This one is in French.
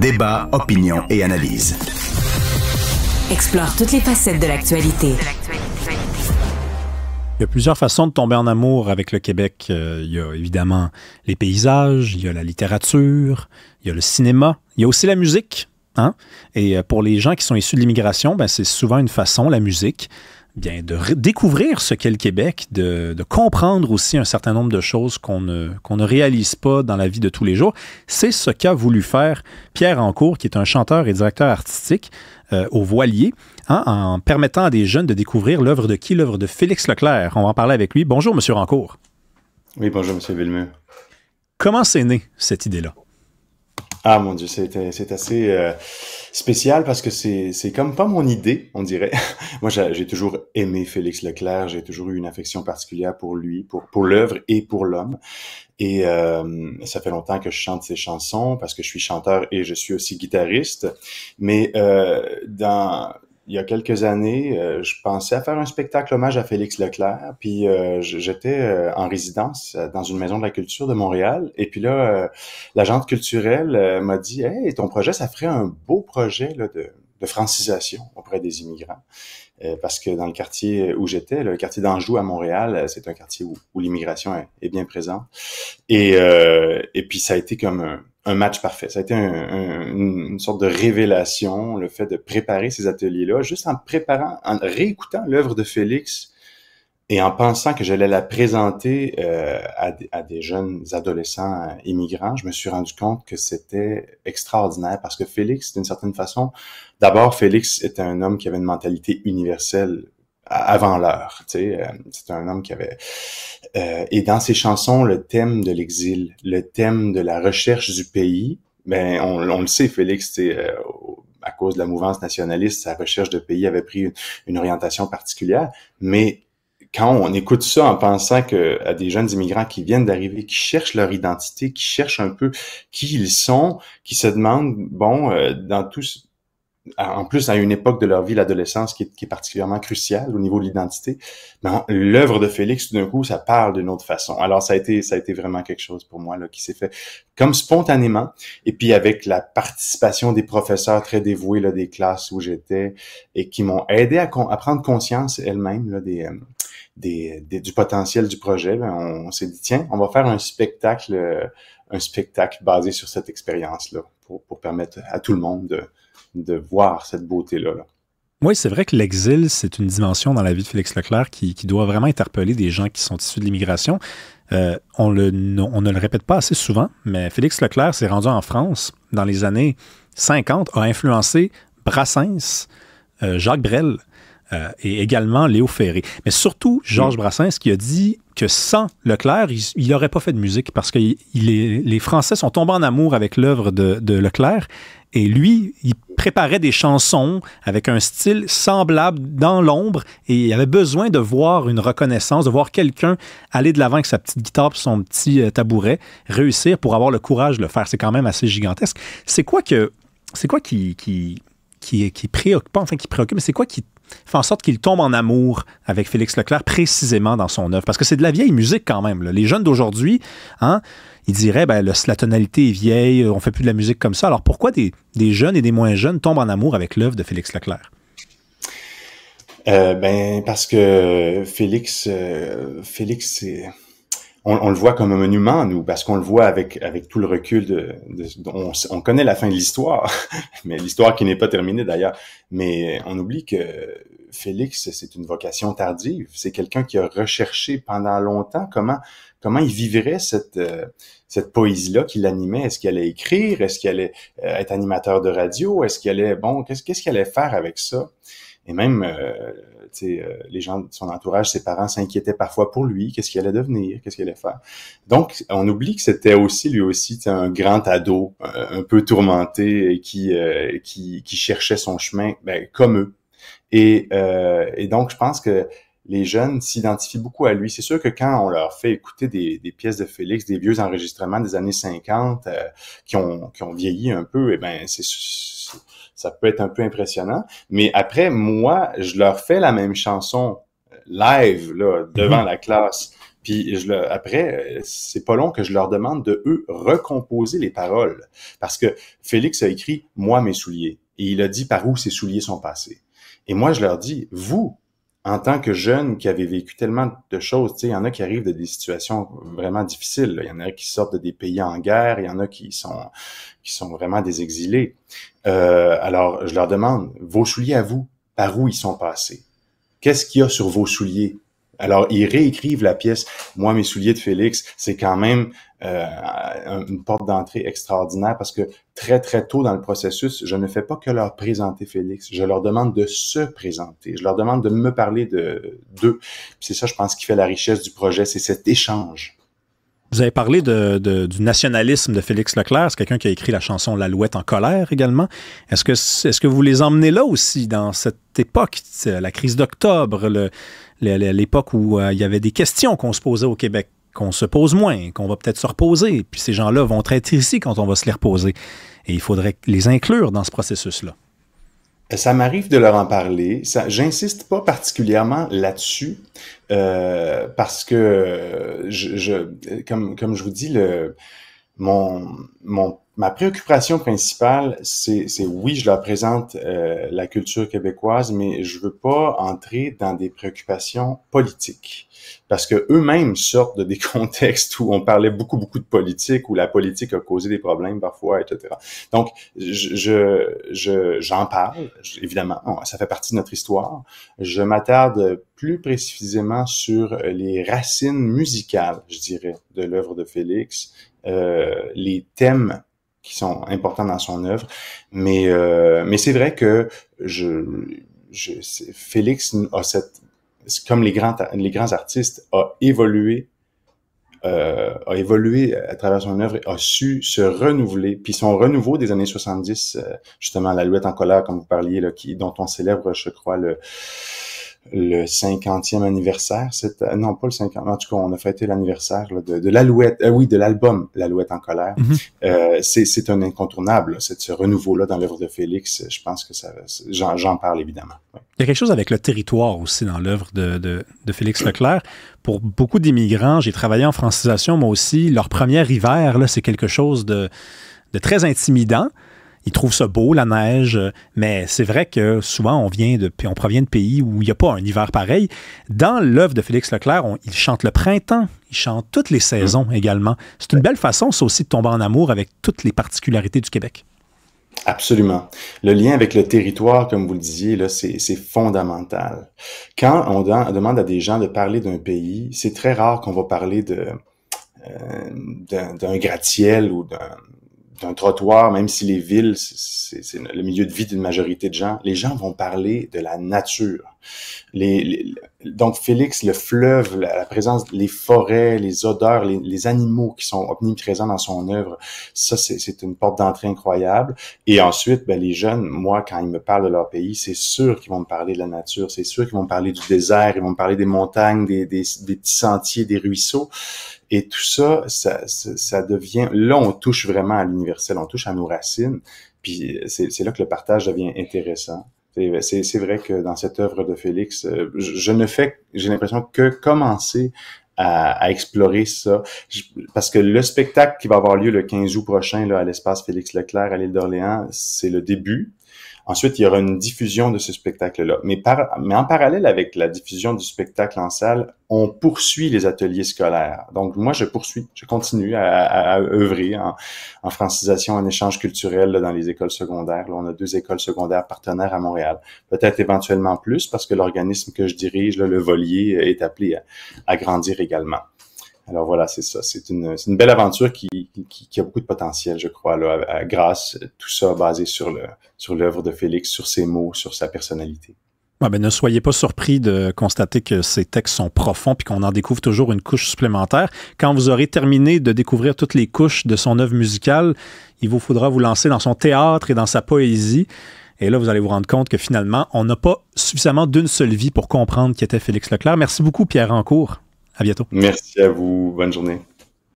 Débat, opinion et analyse. Explore toutes les facettes de l'actualité. Il y a plusieurs façons de tomber en amour avec le Québec. Euh, il y a évidemment les paysages, il y a la littérature, il y a le cinéma, il y a aussi la musique. Hein? Et euh, pour les gens qui sont issus de l'immigration, ben, c'est souvent une façon, la musique de découvrir ce qu'est le Québec, de, comprendre aussi un certain nombre de choses qu'on ne, réalise pas dans la vie de tous les jours. C'est ce qu'a voulu faire Pierre Ancourt, qui est un chanteur et directeur artistique euh, au voilier, hein, en permettant à des jeunes de découvrir l'œuvre de qui L'œuvre de Félix Leclerc. On va en parler avec lui. Bonjour, Monsieur Rancourt. Oui, bonjour, Monsieur Villemur. Comment s'est né cette idée-là? Ah mon dieu, c'est assez euh, spécial parce que c'est comme pas mon idée, on dirait. Moi, j'ai toujours aimé Félix Leclerc, j'ai toujours eu une affection particulière pour lui, pour, pour l'œuvre et pour l'homme. Et euh, ça fait longtemps que je chante ses chansons parce que je suis chanteur et je suis aussi guitariste. Mais euh, dans il y a quelques années, euh, je pensais à faire un spectacle hommage à Félix Leclerc. Puis euh, j'étais euh, en résidence dans une maison de la culture de Montréal. Et puis là, l'agente culturelle m'a dit Hey, ton projet, ça ferait un beau projet là, de de francisation auprès des immigrants. Euh, parce que dans le quartier où j'étais, le quartier d'Anjou à Montréal, euh, c'est un quartier où, l'immigration est, bien présente. Et, euh, et puis ça a été comme un, match parfait. Ça a été une sorte de révélation, le fait de préparer ces ateliers-là, juste en préparant, en réécoutant l'œuvre de Félix et en pensant que j'allais la présenter euh, à, des jeunes adolescents euh, immigrants, je me suis rendu compte que c'était extraordinaire parce que Félix, d'une certaine façon, d'abord, Félix était un homme qui avait une mentalité universelle avant l'heure. Tu sais, euh, c'est un homme qui avait euh, et dans ses chansons le thème de l'exil, le thème de la recherche du pays. Ben on, on le sait, Félix, tu euh, à cause de la mouvance nationaliste, sa recherche de pays avait pris une, une orientation particulière, mais quand on écoute ça en pensant que, à des jeunes immigrants qui viennent d'arriver, qui cherchent leur identité, qui cherchent un peu qui ils sont, qui se demandent, bon, euh, dans tout, en plus à une époque de leur vie, l'adolescence, qui, est particulièrement cruciale au niveau de l'identité, ben, l'œuvre de Félix, tout d'un coup, ça parle d'une autre façon. Alors, ça a été, ça a été vraiment quelque chose pour moi, là, qui s'est fait comme spontanément, et puis avec la participation des professeurs très dévoués, là, des classes où j'étais, et qui m'ont aidé à, à, prendre conscience elles-mêmes, là, des, euh, du potentiel du projet, ben, on, s'est dit tiens, on va faire un spectacle, euh, un spectacle basé sur cette expérience-là pour, permettre à tout le monde de, voir cette beauté-là. Oui, c'est vrai que l'exil, c'est une dimension dans la vie de Félix Leclerc qui, qui, doit vraiment interpeller des gens qui sont issus de l'immigration. Euh, on, le, ne le répète pas assez souvent, mais Félix Leclerc s'est rendu en France dans les années 50, a influencé Brassens, euh, Jacques Brel, euh, et également Léo Ferré. Mais surtout, Georges mm. Brassens qui a dit que sans Leclerc, il n'aurait pas fait de musique parce que les Français sont tombés en amour avec l'œuvre de, Leclerc. Et lui, il préparait des chansons avec un style semblable dans l'ombre et il avait besoin de voir une reconnaissance, de voir quelqu'un aller de l'avant avec sa petite guitare son petit euh, tabouret, réussir pour avoir le courage de le faire. C'est quand même assez gigantesque. C'est quoi que c'est quoi qui, qui, qui, qui préoccupe, enfin qui préoccupe, mais c'est quoi qui fait en sorte qu'il tombe en amour avec Félix Leclerc précisément dans son œuvre. Parce que c'est de la vieille musique quand même. Les jeunes d'aujourd'hui, hein, ils diraient ben, la tonalité est vieille, on fait plus de la musique comme ça. Alors pourquoi des, jeunes et des moins jeunes tombent en amour avec l'œuvre de Félix Leclerc? Euh, ben, parce que Félix, euh, Félix, c'est on, le voit comme un monument, nous, parce qu'on le voit avec, avec tout le recul. De, de, on, connaît la fin de l'histoire, mais l'histoire qui n'est pas terminée d'ailleurs. Mais on oublie que Félix, c'est une vocation tardive. C'est quelqu'un qui a recherché pendant longtemps comment, comment il vivrait cette, euh, cette poésie-là qui l'animait. Est-ce qu'il allait écrire? Est-ce qu'il allait euh, être animateur de radio? Est-ce qu'elle allait, bon, qu'est-ce qu'il allait faire avec ça? Et même, euh, euh, les gens de son entourage, ses parents s'inquiétaient parfois pour lui, qu'est-ce qu'il allait devenir, qu'est-ce qu'il allait faire. Donc, on oublie que c'était aussi, lui aussi, un grand ado, euh, un peu tourmenté, et qui, euh, qui, qui, cherchait son chemin, ben, comme eux. Et, euh, et donc, je pense que les jeunes s'identifient beaucoup à lui. C'est sûr que quand on leur fait écouter des, des, pièces de Félix, des vieux enregistrements des années 50 qui, ont, qui ont vieilli un peu, eh ben c'est ça peut être un peu impressionnant. Mais après, moi, je leur fais la même chanson euh, live là, devant mhm. la classe. Puis je le, après, euh, c'est pas long que je leur demande de eux recomposer les paroles. Parce que Félix a écrit Moi, mes souliers. Et il a dit par où ses souliers sont passés. Et moi, je leur dis, vous, en tant que jeune qui avait vécu tellement de choses, il y en a qui arrivent de des situations vraiment difficiles. Il y en a qui sortent de des pays en guerre, il y en a qui sont qui sont vraiment des exilés. Euh, alors, je leur demande, vos souliers à vous, par où ils sont passés? Qu'est-ce qu'il y a sur vos souliers? Alors, ils réécrivent la pièce. Moi, mes souliers de Félix, c'est quand même euh, une porte d'entrée extraordinaire parce que très, très tôt dans le processus, je ne fais pas que leur présenter Félix. Je leur demande de se présenter. Je leur demande de me parler de d'eux. C'est ça, je pense, qui fait la richesse du projet, c'est cet échange. Vous avez parlé du nationalisme de Félix Leclerc. C'est quelqu'un qui a écrit la chanson louette en colère également. Est-ce que, est-ce que vous les emmenez là aussi, dans cette époque, la crise d'octobre, le l'époque où euh, il y avait des questions qu'on se posait au Québec qu'on se pose moins, qu'on va peut-être se reposer. Puis ces gens-là vont être ici quand on va se les reposer. Et il faudrait les inclure dans ce processus-là. Ça m'arrive de leur en parler. J'insiste pas particulièrement là-dessus euh, parce que, euh, je, comme, comme je vous dis, le, mon, mon ma préoccupation principale, c'est oui, je leur présente euh, la culture québécoise, mais je veux pas entrer dans des préoccupations politiques parce que eux-mêmes sortent de des contextes où on parlait beaucoup beaucoup de politique, où la politique a causé des problèmes parfois, etc. Donc, je je j'en parle évidemment, ça fait partie de notre histoire. Je m'attarde plus précisément sur euh, les racines musicales, je dirais, de l'œuvre de Félix, euh, les thèmes qui sont importants dans son œuvre. Mais, euh, mais c'est vrai que je, je Félix a cette, comme les grands, les grands artistes, a évolué, euh, a évolué à travers son œuvre, a su se renouveler. Puis son renouveau des années 70, euh, justement, La Louette en colère, comme vous parliez, là, qui, dont on célèbre, je crois, le, le 50e anniversaire. Euh, non, pas le 50e. En tout cas, on a fêté l'anniversaire de, l'Alouette. Euh, oui, de l'album L'Alouette en colère. Mhm. Euh, c'est un incontournable, C'est ce renouveau-là dans l'œuvre de Félix. Je pense que ça. J'en parle évidemment. Il y a quelque chose avec le territoire aussi dans l'œuvre de, Félix Leclerc. Pour beaucoup d'immigrants, j'ai travaillé en francisation, moi aussi. Leur premier hiver, c'est quelque chose de très intimidant ils trouvent ça beau, la neige, mais c'est vrai que souvent on vient de, on provient de pays où il n'y a pas un hiver pareil. Dans l'œuvre de Félix Leclerc, il chante le printemps, il chante toutes les saisons mm. également. C'est une belle façon, ça aussi, de tomber en amour avec toutes les particularités du Québec. Absolument. Le lien avec le territoire, comme vous le disiez, là, c'est, fondamental. Quand on, demande à des gens de parler d'un pays, c'est très rare qu'on va parler euh, d'un, gratte-ciel ou d'un un trottoir, même si les villes, c'est le milieu de vie d'une majorité de gens, les gens vont parler de la nature. Les, donc, Félix, le fleuve, la, présence, les forêts, les odeurs, les, animaux qui sont omniprésents dans son œuvre, ça, c'est une porte d'entrée incroyable. Et ensuite, ben, les jeunes, moi, quand ils me parlent de leur pays, c'est sûr qu'ils vont me parler de la nature, c'est sûr qu'ils vont me parler du désert, ils vont me parler des montagnes, des, des, des petits sentiers, des ruisseaux. Et tout ça, ça, devient, là, on touche vraiment à l'universel, on touche à nos racines. Puis euh, c'est là que le partage devient intéressant. C'est vrai que dans cette œuvre de Félix, euh, je, ne fais, j'ai l'impression que commencer à, explorer ça. parce que le spectacle qui va avoir lieu le 15 août prochain à l'espace Félix Leclerc à l'île d'Orléans, c'est le début. Ensuite, il y aura une diffusion de ce spectacle-là. Mais, en parallèle avec la diffusion du spectacle en salle, on poursuit les ateliers scolaires. Donc, moi, je poursuis, je continue à, œuvrer en, francisation, en échange culturel dans les écoles secondaires. Là, on a deux écoles secondaires partenaires à Montréal. Peut-être éventuellement plus parce que l'organisme que je dirige, le volier, est appelé à grandir également. Alors voilà, c'est ça. C'est une, belle aventure qui, a beaucoup de potentiel, je crois, là, à, grâce, tout ça basé sur l'œuvre sur de Félix, sur ses mots, sur sa personnalité. ben ne soyez pas surpris de constater que ces textes sont profonds puis qu'on en découvre toujours une couche supplémentaire. Quand vous aurez terminé de découvrir toutes les couches de son œuvre musicale, il vous faudra vous lancer dans son théâtre et dans sa poésie. Et là, vous allez vous rendre compte que finalement, on n'a pas suffisamment d'une seule vie pour comprendre qui était Félix Leclerc. Merci beaucoup, Pierre Rancourt. À bientôt. Merci à vous. Bonne journée.